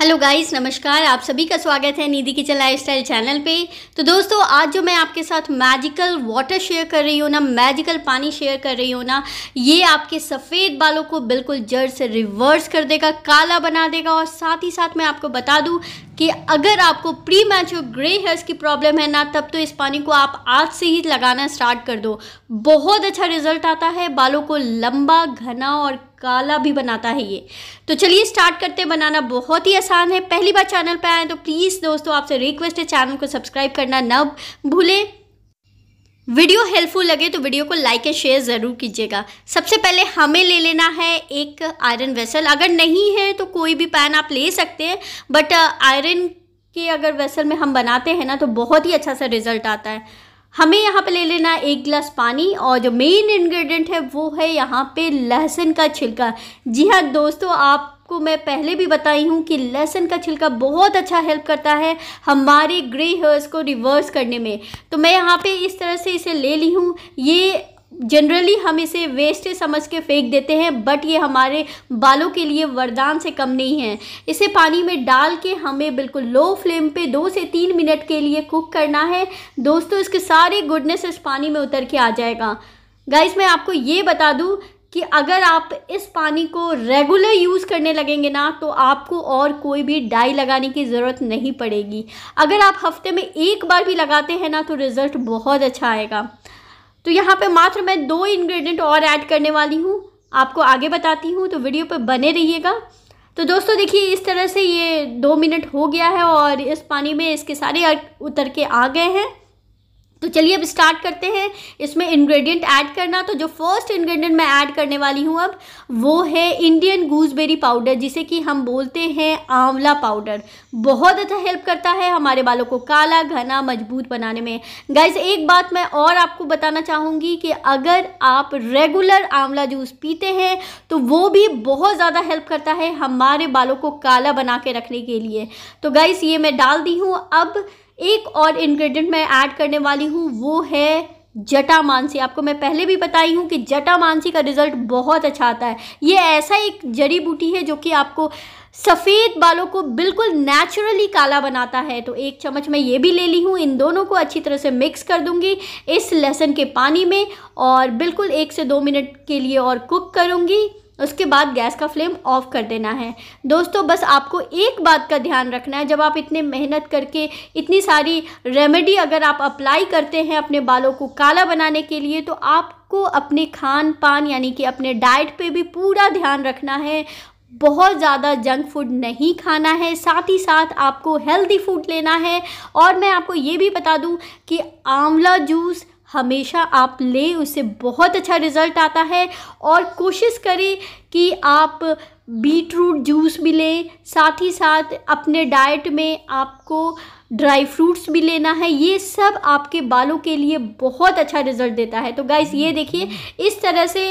hello guys नमस्कार आप सभी का स्वागत है Nidhi kitchen lifestyle channel पे तो दोस्तों आज जो मैं आपके साथ मैजिकल वाटर शेयर कर रही हूँ ना मैजिकल पानी शेयर कर रही हूँ ना ये आपके सफ़ेद बालों को बिल्कुल जड़ से रिवर्स कर देगा काला बना देगा और साथ ही साथ मैं आपको बता दूँ कि अगर आपको प्री मैच ग्रे हेयर्स की प्रॉब्लम है ना तब तो इस पानी को आप आज से ही लगाना स्टार्ट कर दो बहुत अच्छा रिजल्ट आता है बालों को लंबा घना और काला भी बनाता है ये तो चलिए स्टार्ट करते हैं बनाना बहुत ही आसान है पहली बार चैनल पर आए तो प्लीज़ दोस्तों आपसे रिक्वेस्ट है चैनल को सब्सक्राइब करना न भूलें वीडियो हेल्पफुल लगे तो वीडियो को लाइक एंड शेयर ज़रूर कीजिएगा सबसे पहले हमें ले लेना है एक आयरन वेसल अगर नहीं है तो कोई भी पैन आप ले सकते हैं बट आयरन uh, के अगर वेसल में हम बनाते हैं ना तो बहुत ही अच्छा सा रिज़ल्ट आता है हमें यहाँ पे ले लेना एक गिलास पानी और जो मेन इंग्रेडिएंट है वो है यहाँ पे लहसुन का छिलका जी हाँ दोस्तों आप आपको मैं पहले भी बताई हूँ कि लहसुन का छिलका बहुत अच्छा हेल्प करता है हमारे ग्रे हेयर्स को रिवर्स करने में तो मैं यहाँ पे इस तरह से इसे ले ली हूँ ये जनरली हम इसे वेस्ट समझ के फेंक देते हैं बट ये हमारे बालों के लिए वरदान से कम नहीं है इसे पानी में डाल के हमें बिल्कुल लो फ्लेम पे दो से तीन मिनट के लिए कुक करना है दोस्तों इसके सारे गुडनेस इस पानी में उतर के आ जाएगा गाइस मैं आपको ये बता दूँ कि अगर आप इस पानी को रेगुलर यूज़ करने लगेंगे ना तो आपको और कोई भी डाई लगाने की ज़रूरत नहीं पड़ेगी अगर आप हफ्ते में एक बार भी लगाते हैं ना तो रिज़ल्ट बहुत अच्छा आएगा तो यहाँ पे मात्र मैं दो इंग्रेडिएंट और ऐड करने वाली हूँ आपको आगे बताती हूँ तो वीडियो पे बने रहिएगा तो दोस्तों देखिए इस तरह से ये दो मिनट हो गया है और इस पानी में इसके सारे उतर के आ गए हैं तो चलिए अब स्टार्ट करते हैं इसमें इंग्रेडिएंट ऐड करना तो जो फर्स्ट इंग्रेडिएंट मैं ऐड करने वाली हूँ अब वो है इंडियन गूसबेरी पाउडर जिसे कि हम बोलते हैं आंवला पाउडर बहुत अच्छा हेल्प करता है हमारे बालों को काला घना मजबूत बनाने में गाइज एक बात मैं और आपको बताना चाहूँगी कि अगर आप रेगुलर आंवला जूस पीते हैं तो वो भी बहुत ज़्यादा हेल्प करता है हमारे बालों को काला बना के रखने के लिए तो गाइज़ ये मैं डाल दी हूँ अब एक और इंग्रेडिएंट मैं ऐड करने वाली हूँ वो है जटा मानसी आपको मैं पहले भी बताई हूँ कि जटा मानसी का रिज़ल्ट बहुत अच्छा आता है ये ऐसा एक जड़ी बूटी है जो कि आपको सफ़ेद बालों को बिल्कुल नेचुरली काला बनाता है तो एक चम्मच मैं ये भी ले ली हूँ इन दोनों को अच्छी तरह से मिक्स कर दूँगी इस लहसुन के पानी में और बिल्कुल एक से दो मिनट के लिए और कुक करूँगी उसके बाद गैस का फ्लेम ऑफ कर देना है दोस्तों बस आपको एक बात का ध्यान रखना है जब आप इतने मेहनत करके इतनी सारी रेमेडी अगर आप अप्लाई करते हैं अपने बालों को काला बनाने के लिए तो आपको अपने खान पान यानी कि अपने डाइट पे भी पूरा ध्यान रखना है बहुत ज़्यादा जंक फूड नहीं खाना है साथ ही साथ आपको हेल्दी फूड लेना है और मैं आपको ये भी बता दूँ कि आंवला जूस हमेशा आप लें उससे बहुत अच्छा रिज़ल्ट आता है और कोशिश करें कि आप बीट रूट जूस भी लें साथ ही साथ अपने डाइट में आपको ड्राई फ्रूट्स भी लेना है ये सब आपके बालों के लिए बहुत अच्छा रिज़ल्ट देता है तो गाइस ये देखिए इस तरह से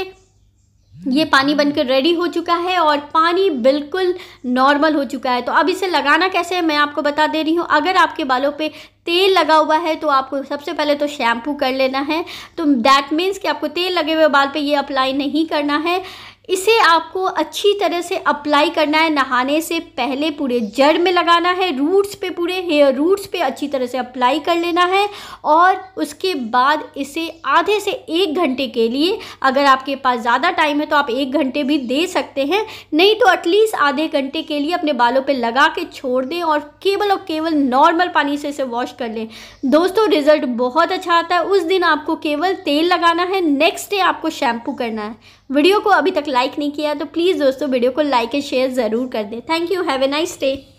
ये पानी बनकर रेडी हो चुका है और पानी बिल्कुल नॉर्मल हो चुका है तो अब इसे लगाना कैसे है मैं आपको बता दे रही हूँ अगर आपके बालों पे तेल लगा हुआ है तो आपको सबसे पहले तो शैम्पू कर लेना है तो दैट मीन्स कि आपको तेल लगे हुए बाल पे ये अप्लाई नहीं करना है इसे आपको अच्छी तरह से अप्लाई करना है नहाने से पहले पूरे जड़ में लगाना है रूट्स पे पूरे हेयर रूट्स पे अच्छी तरह से अप्लाई कर लेना है और उसके बाद इसे आधे से एक घंटे के लिए अगर आपके पास ज़्यादा टाइम है तो आप एक घंटे भी दे सकते हैं नहीं तो एटलीस्ट आधे घंटे के लिए अपने बालों पर लगा के छोड़ दें और केवल और केवल नॉर्मल पानी से इसे वॉश कर लें दोस्तों रिज़ल्ट बहुत अच्छा आता है उस दिन आपको केवल तेल लगाना है नेक्स्ट डे आपको शैम्पू करना है वीडियो को अभी तक लाइक नहीं किया तो प्लीज़ दोस्तों वीडियो को लाइक एंड शेयर ज़रूर कर दें thank you have a nice day